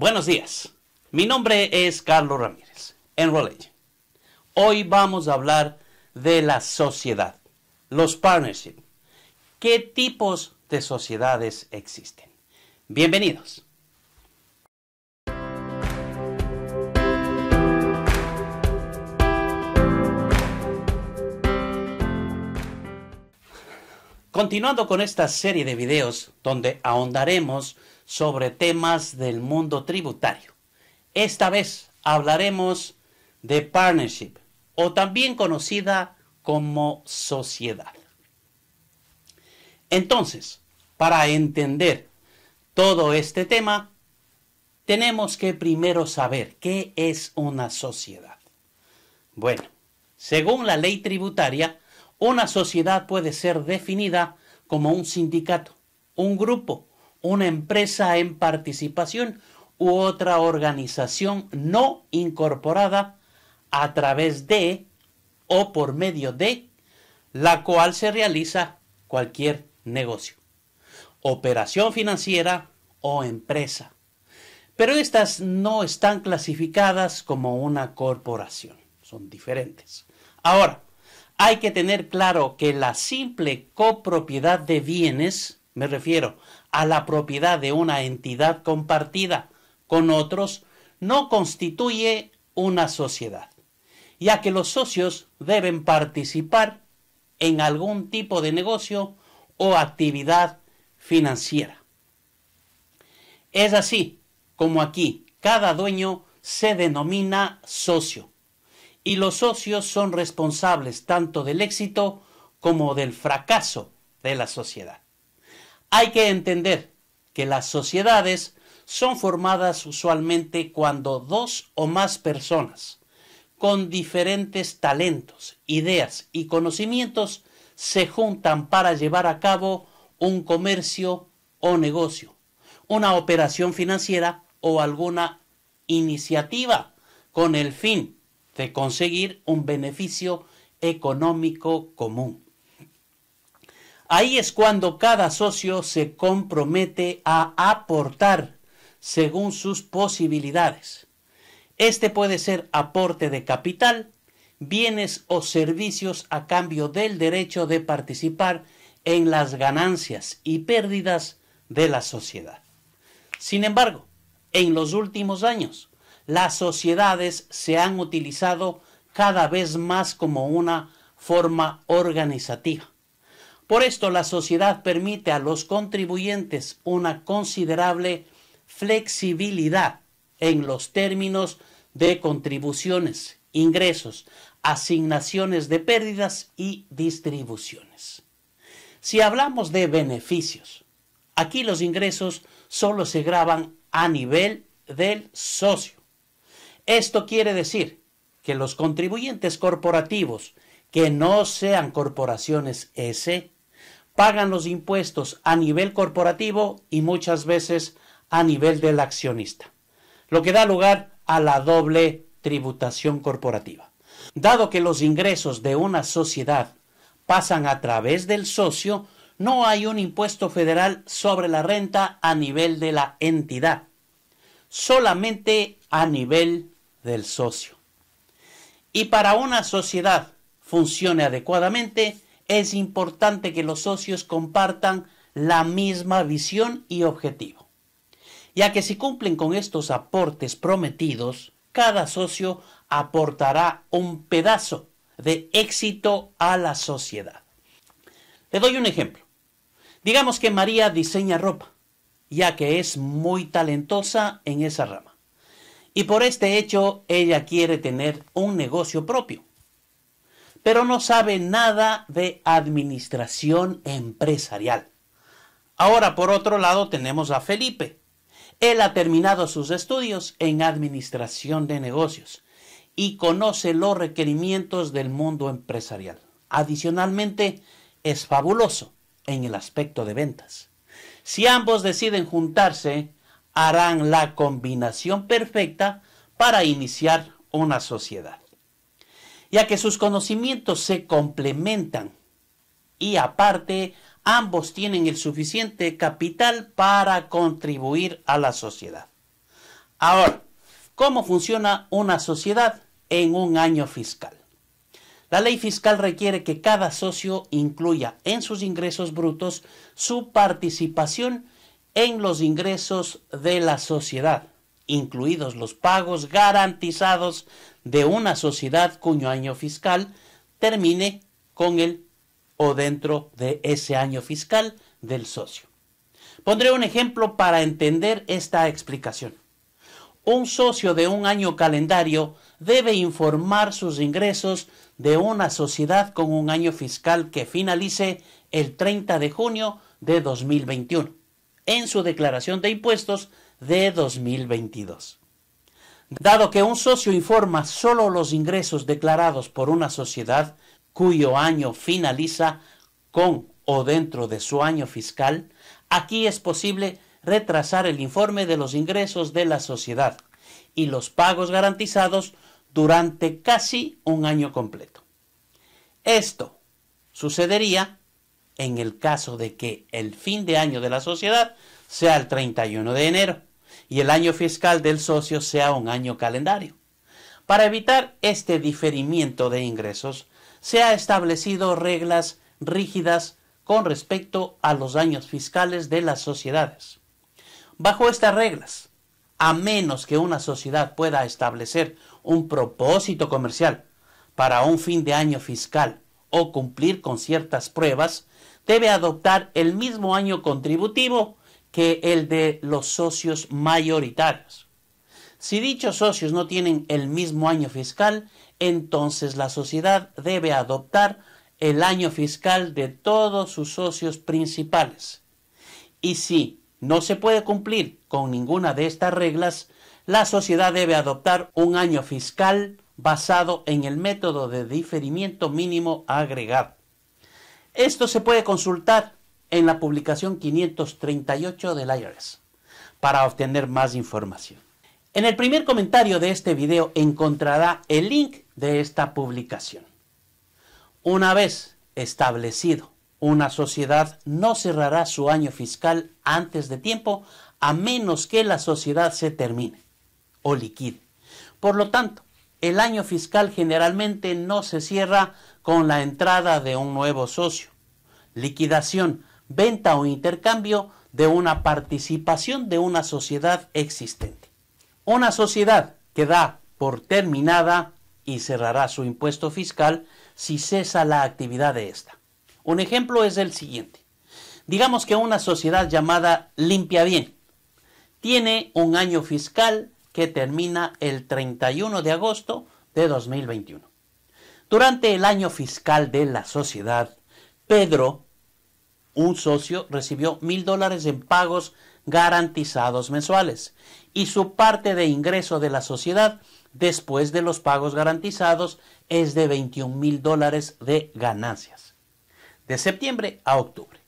Buenos días, mi nombre es Carlos Ramírez, en Roley. Hoy vamos a hablar de la sociedad, los partnerships. ¿Qué tipos de sociedades existen? Bienvenidos. Continuando con esta serie de videos donde ahondaremos sobre temas del mundo tributario. Esta vez hablaremos de partnership o también conocida como sociedad. Entonces, para entender todo este tema, tenemos que primero saber qué es una sociedad. Bueno, según la ley tributaria, una sociedad puede ser definida como un sindicato, un grupo una empresa en participación u otra organización no incorporada a través de o por medio de la cual se realiza cualquier negocio, operación financiera o empresa. Pero estas no están clasificadas como una corporación, son diferentes. Ahora, hay que tener claro que la simple copropiedad de bienes, me refiero a la propiedad de una entidad compartida con otros no constituye una sociedad, ya que los socios deben participar en algún tipo de negocio o actividad financiera. Es así como aquí cada dueño se denomina socio y los socios son responsables tanto del éxito como del fracaso de la sociedad. Hay que entender que las sociedades son formadas usualmente cuando dos o más personas con diferentes talentos, ideas y conocimientos se juntan para llevar a cabo un comercio o negocio, una operación financiera o alguna iniciativa con el fin de conseguir un beneficio económico común. Ahí es cuando cada socio se compromete a aportar según sus posibilidades. Este puede ser aporte de capital, bienes o servicios a cambio del derecho de participar en las ganancias y pérdidas de la sociedad. Sin embargo, en los últimos años, las sociedades se han utilizado cada vez más como una forma organizativa por esto, la sociedad permite a los contribuyentes una considerable flexibilidad en los términos de contribuciones, ingresos, asignaciones de pérdidas y distribuciones. Si hablamos de beneficios, aquí los ingresos solo se graban a nivel del socio. Esto quiere decir que los contribuyentes corporativos que no sean corporaciones S pagan los impuestos a nivel corporativo y muchas veces a nivel del accionista, lo que da lugar a la doble tributación corporativa. Dado que los ingresos de una sociedad pasan a través del socio, no hay un impuesto federal sobre la renta a nivel de la entidad, solamente a nivel del socio. Y para una sociedad funcione adecuadamente, es importante que los socios compartan la misma visión y objetivo, ya que si cumplen con estos aportes prometidos, cada socio aportará un pedazo de éxito a la sociedad. Le doy un ejemplo. Digamos que María diseña ropa, ya que es muy talentosa en esa rama. Y por este hecho ella quiere tener un negocio propio pero no sabe nada de administración empresarial. Ahora, por otro lado, tenemos a Felipe. Él ha terminado sus estudios en administración de negocios y conoce los requerimientos del mundo empresarial. Adicionalmente, es fabuloso en el aspecto de ventas. Si ambos deciden juntarse, harán la combinación perfecta para iniciar una sociedad ya que sus conocimientos se complementan y aparte ambos tienen el suficiente capital para contribuir a la sociedad. Ahora, ¿cómo funciona una sociedad en un año fiscal? La ley fiscal requiere que cada socio incluya en sus ingresos brutos su participación en los ingresos de la sociedad incluidos los pagos garantizados de una sociedad cuyo año fiscal termine con el o dentro de ese año fiscal del socio. Pondré un ejemplo para entender esta explicación. Un socio de un año calendario debe informar sus ingresos de una sociedad con un año fiscal que finalice el 30 de junio de 2021 en su declaración de impuestos de 2022. Dado que un socio informa solo los ingresos declarados por una sociedad cuyo año finaliza con o dentro de su año fiscal, aquí es posible retrasar el informe de los ingresos de la sociedad y los pagos garantizados durante casi un año completo. Esto sucedería en el caso de que el fin de año de la sociedad sea el 31 de enero y el año fiscal del socio sea un año calendario. Para evitar este diferimiento de ingresos, se ha establecido reglas rígidas con respecto a los años fiscales de las sociedades. Bajo estas reglas, a menos que una sociedad pueda establecer un propósito comercial para un fin de año fiscal o cumplir con ciertas pruebas, debe adoptar el mismo año contributivo que el de los socios mayoritarios. Si dichos socios no tienen el mismo año fiscal, entonces la sociedad debe adoptar el año fiscal de todos sus socios principales. Y si no se puede cumplir con ninguna de estas reglas, la sociedad debe adoptar un año fiscal basado en el método de diferimiento mínimo agregado. Esto se puede consultar en la publicación 538 del IRS para obtener más información. En el primer comentario de este video encontrará el link de esta publicación. Una vez establecido, una sociedad no cerrará su año fiscal antes de tiempo a menos que la sociedad se termine o liquide. Por lo tanto, el año fiscal generalmente no se cierra con la entrada de un nuevo socio. Liquidación venta o intercambio de una participación de una sociedad existente. Una sociedad que da por terminada y cerrará su impuesto fiscal si cesa la actividad de esta. Un ejemplo es el siguiente. Digamos que una sociedad llamada Limpia Bien tiene un año fiscal que termina el 31 de agosto de 2021. Durante el año fiscal de la sociedad, Pedro un socio recibió mil dólares en pagos garantizados mensuales y su parte de ingreso de la sociedad después de los pagos garantizados es de 21 mil dólares de ganancias. De septiembre a octubre.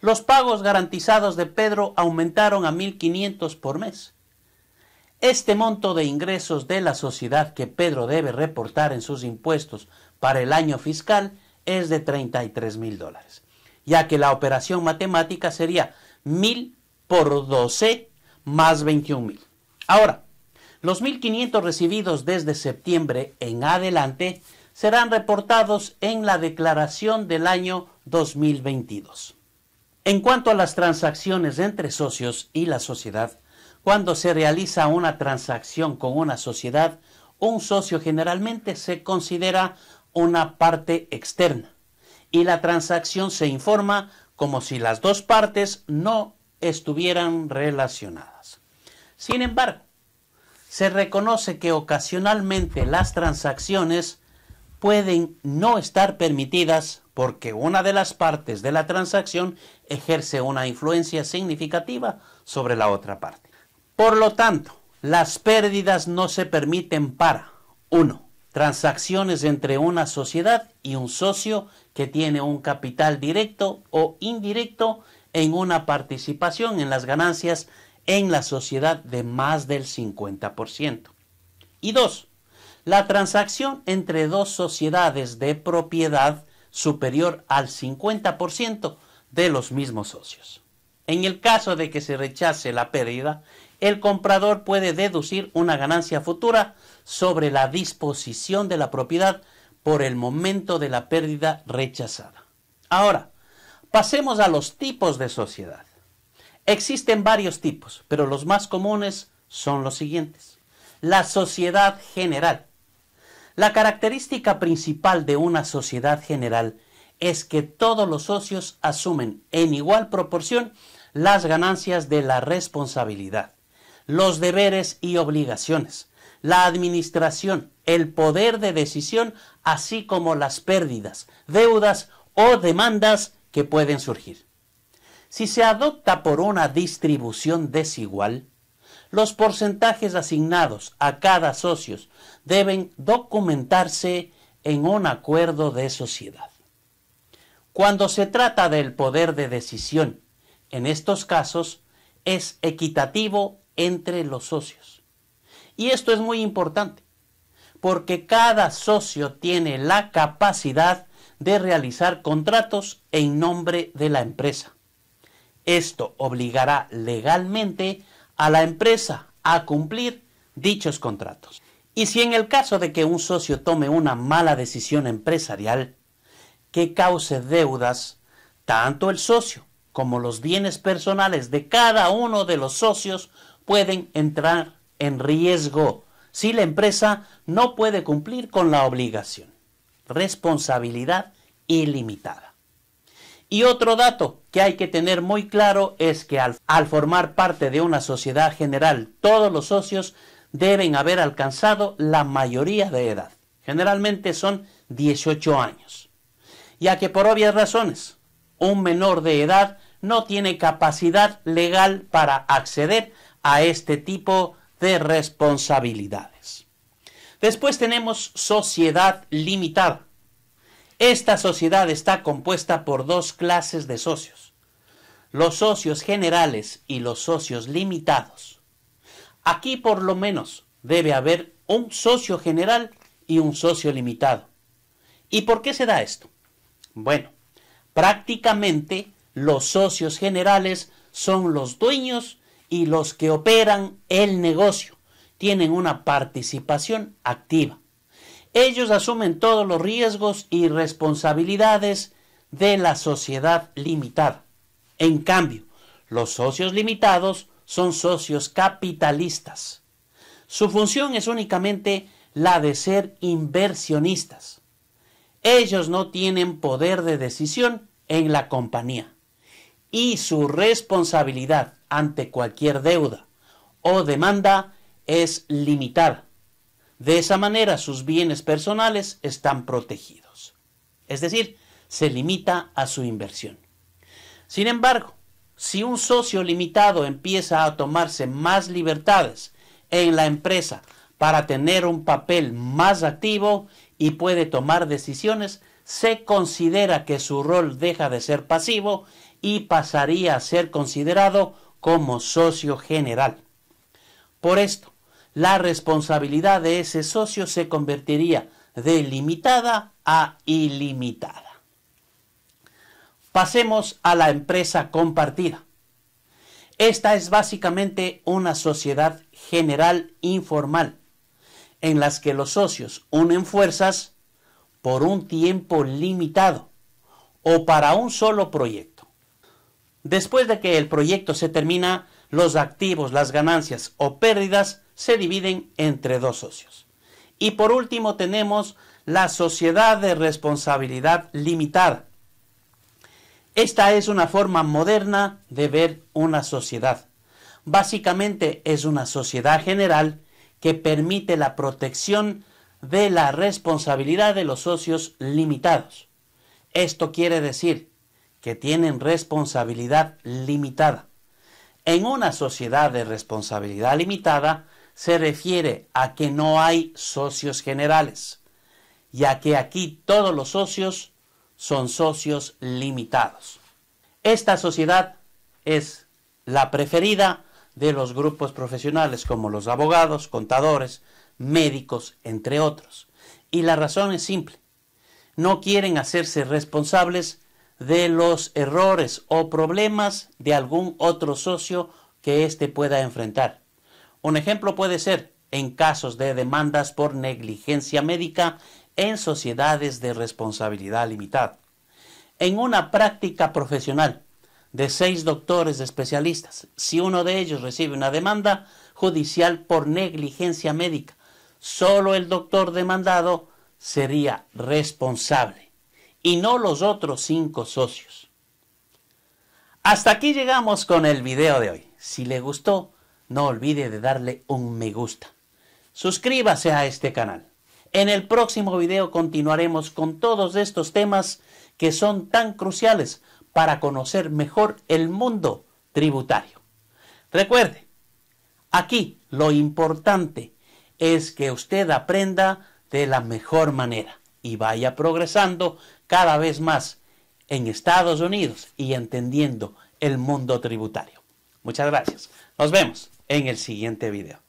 Los pagos garantizados de Pedro aumentaron a 1.500 por mes. Este monto de ingresos de la sociedad que Pedro debe reportar en sus impuestos para el año fiscal es de 33 mil dólares ya que la operación matemática sería 1000 por 12 más 21.000. Ahora, los 1.500 recibidos desde septiembre en adelante serán reportados en la declaración del año 2022. En cuanto a las transacciones entre socios y la sociedad, cuando se realiza una transacción con una sociedad, un socio generalmente se considera una parte externa y la transacción se informa como si las dos partes no estuvieran relacionadas. Sin embargo, se reconoce que ocasionalmente las transacciones pueden no estar permitidas porque una de las partes de la transacción ejerce una influencia significativa sobre la otra parte. Por lo tanto, las pérdidas no se permiten para 1 transacciones entre una sociedad y un socio que tiene un capital directo o indirecto en una participación en las ganancias en la sociedad de más del 50%. Y dos, la transacción entre dos sociedades de propiedad superior al 50% de los mismos socios. En el caso de que se rechace la pérdida, el comprador puede deducir una ganancia futura sobre la disposición de la propiedad por el momento de la pérdida rechazada. Ahora, pasemos a los tipos de sociedad. Existen varios tipos, pero los más comunes son los siguientes. La sociedad general. La característica principal de una sociedad general es que todos los socios asumen en igual proporción las ganancias de la responsabilidad, los deberes y obligaciones, la administración, el poder de decisión, así como las pérdidas, deudas o demandas que pueden surgir. Si se adopta por una distribución desigual, los porcentajes asignados a cada socio deben documentarse en un acuerdo de sociedad. Cuando se trata del poder de decisión, en estos casos es equitativo entre los socios. Y esto es muy importante, porque cada socio tiene la capacidad de realizar contratos en nombre de la empresa. Esto obligará legalmente a la empresa a cumplir dichos contratos. Y si en el caso de que un socio tome una mala decisión empresarial que cause deudas, tanto el socio como los bienes personales de cada uno de los socios pueden entrar en riesgo si la empresa no puede cumplir con la obligación. Responsabilidad ilimitada. Y otro dato que hay que tener muy claro es que al, formar parte de una sociedad general, todos los socios deben haber alcanzado la mayoría de edad. Generalmente son 18 años. Ya que por obvias razones, un menor de edad no tiene capacidad legal para acceder a este tipo de responsabilidades. Después tenemos sociedad limitada. Esta sociedad está compuesta por dos clases de socios, los socios generales y los socios limitados. Aquí por lo menos debe haber un socio general y un socio limitado. ¿Y por qué se da esto? Bueno, prácticamente los socios generales son los dueños y los que operan el negocio tienen una participación activa. Ellos asumen todos los riesgos y responsabilidades de la sociedad limitada. En cambio, los socios limitados son socios capitalistas. Su función es únicamente la de ser inversionistas. Ellos no tienen poder de decisión en la compañía y su responsabilidad ante cualquier deuda o demanda es limitada. De esa manera sus bienes personales están protegidos. Es decir, se limita a su inversión. Sin embargo, si un socio limitado empieza a tomarse más libertades en la empresa para tener un papel más activo y puede tomar decisiones, se considera que su rol deja de ser pasivo y pasaría a ser considerado como socio general. Por esto, la responsabilidad de ese socio se convertiría de limitada a ilimitada. Pasemos a la empresa compartida. Esta es básicamente una sociedad general informal, en las que los socios unen fuerzas por un tiempo limitado o para un solo proyecto Después de que el proyecto se termina, los activos, las ganancias o pérdidas se dividen entre dos socios. Y por último tenemos la sociedad de responsabilidad limitada. Esta es una forma moderna de ver una sociedad. Básicamente es una sociedad general que permite la protección de la responsabilidad de los socios limitados. Esto quiere decir que tienen responsabilidad limitada. En una sociedad de responsabilidad limitada se refiere a que no hay socios generales, ya que aquí todos los socios son socios limitados. Esta sociedad es la preferida de los grupos profesionales como los abogados, contadores, médicos, entre otros. Y la razón es simple. No quieren hacerse responsables de los errores o problemas de algún otro socio que éste pueda enfrentar. Un ejemplo puede ser en casos de demandas por negligencia médica en sociedades de responsabilidad limitada. En una práctica profesional de seis doctores especialistas, si uno de ellos recibe una demanda judicial por negligencia médica, solo el doctor demandado sería responsable y no los otros cinco socios. Hasta aquí llegamos con el video de hoy. Si le gustó, no olvide de darle un me gusta. Suscríbase a este canal. En el próximo video continuaremos con todos estos temas que son tan cruciales para conocer mejor el mundo tributario. Recuerde, aquí lo importante es que usted aprenda de la mejor manera y vaya progresando cada vez más en Estados Unidos y entendiendo el mundo tributario. Muchas gracias. Nos vemos en el siguiente video.